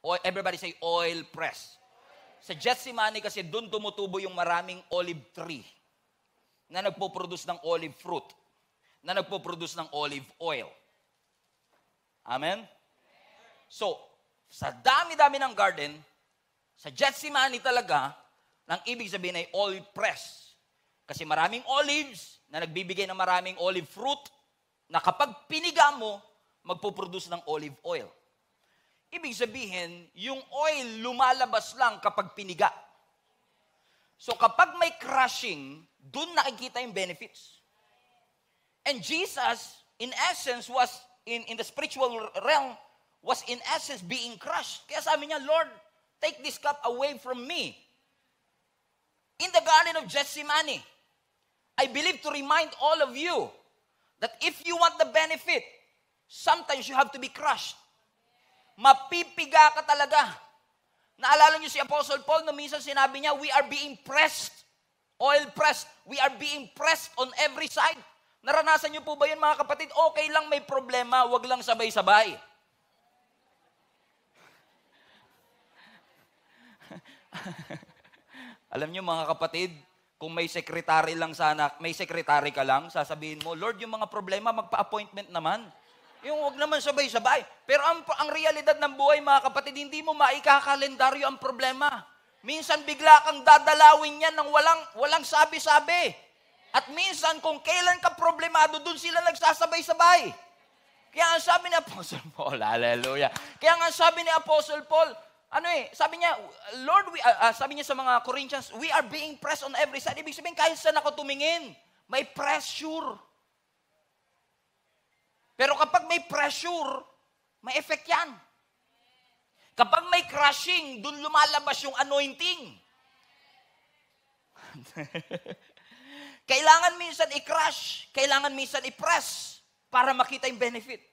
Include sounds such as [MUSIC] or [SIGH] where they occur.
O, everybody say oil press. Sa Gethsemane kasi doon tumutubo yung maraming olive tree na nagpo-produce ng olive fruit, na nagpo-produce ng olive oil. Amen? So, sa dami-dami ng garden, sa Gethsemane talaga, ang ibig sabihin ay oil press. Kasi maraming olives na nagbibigay ng maraming olive fruit na kapag piniga mo, magpo-produce ng olive oil ibig sabihin, yung oil lumalabas lang kapag piniga. So kapag may crushing, doon nakikita yung benefits. And Jesus, in essence, was in, in the spiritual realm, was in essence being crushed. Kaya sabi niya, Lord, take this cup away from me. In the Garden of Gethsemane, I believe to remind all of you that if you want the benefit, sometimes you have to be crushed mapipiga ka talaga. Naalala niyo si Apostle Paul na minsan sinabi niya, we are being pressed, oil pressed. We are being pressed on every side. Naranasan niyo po ba yun mga kapatid? Okay lang may problema, wag lang sabay-sabay. [LAUGHS] Alam niyo mga kapatid, kung may sekretary lang sana, may sekretary ka lang, sasabihin mo, Lord, yung mga problema, magpa-appointment naman. Yung wag naman sabay-sabay. Pero ang, ang realidad ng buhay, mga kapatid, hindi mo maikakalendaryo ang problema. Minsan bigla kang dadalawin yan ng walang, walang sabi-sabi. At minsan kung kailan ka problemado, doon sila nagsasabay-sabay. Kaya ang sabi ni Apostle [LAUGHS] Paul, hallelujah. Kaya ang sabi ni Apostle Paul, ano eh, sabi niya, Lord, we, uh, sabi niya sa mga Corinthians, we are being pressed on every side. Ibig sabihin, kahit saan ako tumingin, may pressure. Pero kapag may pressure, may effect yan. Kapag may crushing, dun lumalabas yung anointing. [LAUGHS] kailangan minsan i-crush, kailangan minsan i-press para makita yung benefit.